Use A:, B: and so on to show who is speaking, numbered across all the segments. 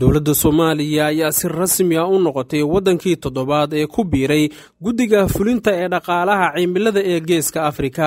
A: dowladda soomaaliya ayaa si rasmi a ah u noqotay waddankii toddobaad ee ku biiray guddiga fulinta ee dhaqaalaha cimilada ee geeska afrika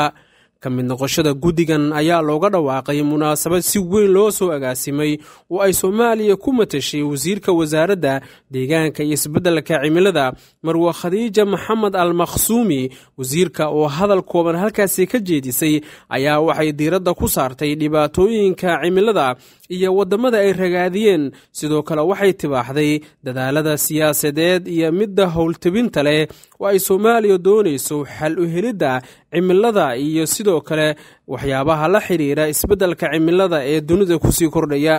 A: ka mid noqoshada guddigan ayaa looga dhawaaqay munaasabad si weyn loo soo agaasimay oo ay soomaaliya ku matashay wasiirka wasaaradda deegaanka iyo isbeddelka cimilada marwa khadiija maxamed al makhsuumi wasiirka oo hadal kooban halkaasi ka jeedisay ayaa waxay diiradda ku saartay dhibaatooyinka cimilada iyo waddamada ay ragaadiyeen sidoo kale waxay tibaaxday dadaalada siyaasadeed iyo midda howltabinta leh oo ay soomaaliya doonayso xal u helidda cimilada iyo sidoo sidoo kale waxyaabaha la xidhiira isbeddelka cimilada ee dunida kusii kordhaya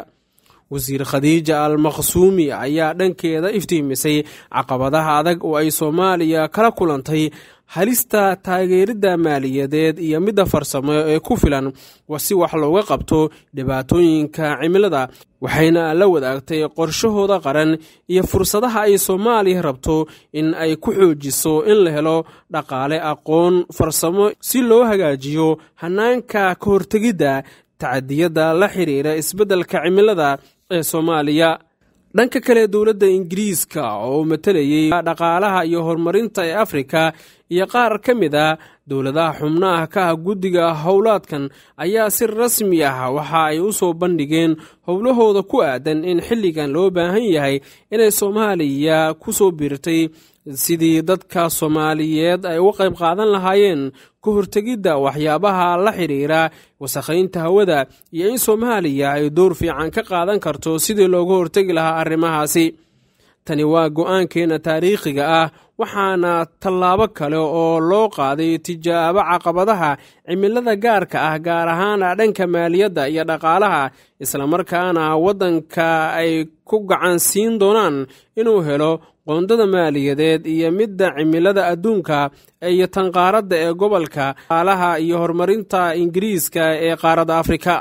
A: wasiir khadiija al maqsuumi ayaa dhankeeda iftiimisay caqabadaha adag oo ay soomaaliya kala kulantay halista taageerida maaliyadeed iyo midda farsamo ee ku filan si wax looga qabto dhibaatooyinka cimilada waxayna la wadaagtay qorshahooda qaran iyo fursadaha ay soomaaliya rabto in ay ku xoojiso in la helo dhaqaale aqoon farsamo si loo hagaajiyo hanaanka ka hortegidda tacadiyada la xiriira isbeddelka cimilada ee soomaaliya dhanka kale dowladda ingiriiska oo matelayay dhaqaalaha iyo horumarinta ee afrika iyo qaar ka mid a ah dowladaha xubnaha ka ah guddiga howlaadkan ayaa si rasmi ah waxa ay u soo bandhigeen howlahooda ku aadan in xilligan loo baahan yahay inay soomaaliya ku soo biirtay sidii dadka soomaaliyeed ay uga qayb qaadan lahaayeen ka hortegidda waxyaabaha la xidhiira wasakhaynta hawada iyo in soomaaliya ay door fiican ka qaadan karto sidii looga hortegi lahaa arrimahaasi tani waa go'aankeenna taariikhiga ah waxaana tallaabo kale oo loo qaaday tijaabo caqabadaha cimilada gaarka ah gaar ahaana dhanka maaliyadda iyo dhaqaalaha islamarkaana waddanka ay ku gacan siin doonaan inuu helo qoondada maaliyadeed iyo midda cimilada adduunka iyo tanqaaradda ee gobolka dhaqaalaha iyo horumarinta ingiriiska ee qaaradda afrika